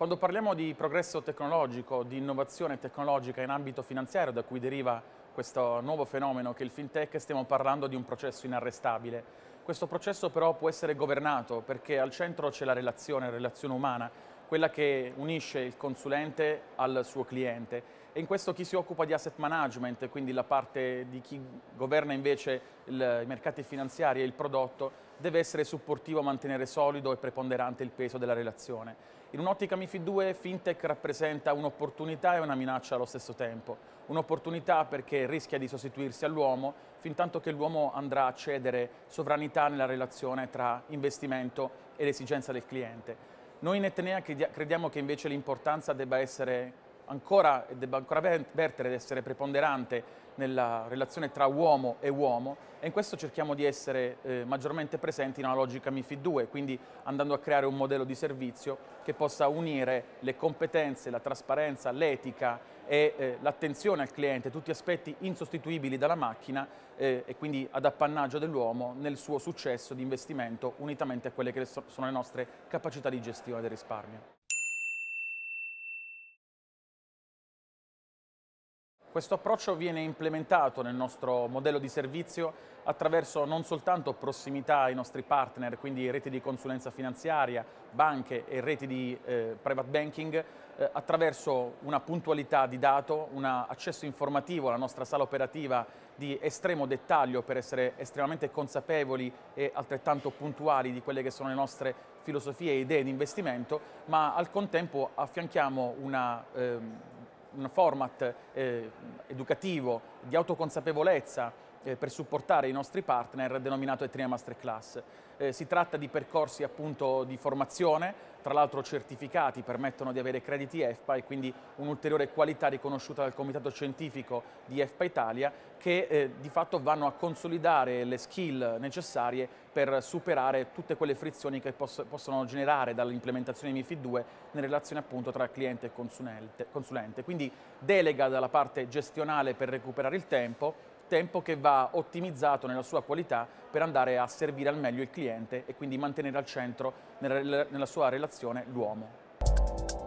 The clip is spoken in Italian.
Quando parliamo di progresso tecnologico, di innovazione tecnologica in ambito finanziario da cui deriva questo nuovo fenomeno che è il fintech, stiamo parlando di un processo inarrestabile. Questo processo però può essere governato perché al centro c'è la relazione, la relazione umana quella che unisce il consulente al suo cliente. E in questo chi si occupa di asset management, quindi la parte di chi governa invece il, i mercati finanziari e il prodotto, deve essere supportivo a mantenere solido e preponderante il peso della relazione. In un'ottica MIFID 2 fintech rappresenta un'opportunità e una minaccia allo stesso tempo. Un'opportunità perché rischia di sostituirsi all'uomo fin tanto che l'uomo andrà a cedere sovranità nella relazione tra investimento e l'esigenza del cliente noi in Etnea crediamo che invece l'importanza debba essere ancora, e debba ancora vertere ed essere preponderante nella relazione tra uomo e uomo e in questo cerchiamo di essere eh, maggiormente presenti nella logica MIFID 2, quindi andando a creare un modello di servizio che possa unire le competenze, la trasparenza, l'etica e eh, l'attenzione al cliente, tutti aspetti insostituibili dalla macchina eh, e quindi ad appannaggio dell'uomo nel suo successo di investimento unitamente a quelle che sono le nostre capacità di gestione del risparmio. Questo approccio viene implementato nel nostro modello di servizio attraverso non soltanto prossimità ai nostri partner, quindi reti di consulenza finanziaria, banche e reti di eh, private banking, eh, attraverso una puntualità di dato, un accesso informativo alla nostra sala operativa di estremo dettaglio per essere estremamente consapevoli e altrettanto puntuali di quelle che sono le nostre filosofie e idee di investimento, ma al contempo affianchiamo una... Ehm, un format eh, educativo di autoconsapevolezza eh, per supportare i nostri partner denominato Etnia Masterclass. Eh, si tratta di percorsi appunto di formazione, tra l'altro certificati, permettono di avere crediti EFPA e quindi un'ulteriore qualità riconosciuta dal Comitato Scientifico di EFPA Italia che eh, di fatto vanno a consolidare le skill necessarie per superare tutte quelle frizioni che poss possono generare dall'implementazione di MIFID 2 in relazione appunto tra cliente e consulente. consulente. Quindi delega dalla parte gestionale per recuperare il tempo, tempo che va ottimizzato nella sua qualità per andare a servire al meglio il cliente e quindi mantenere al centro nella sua relazione l'uomo.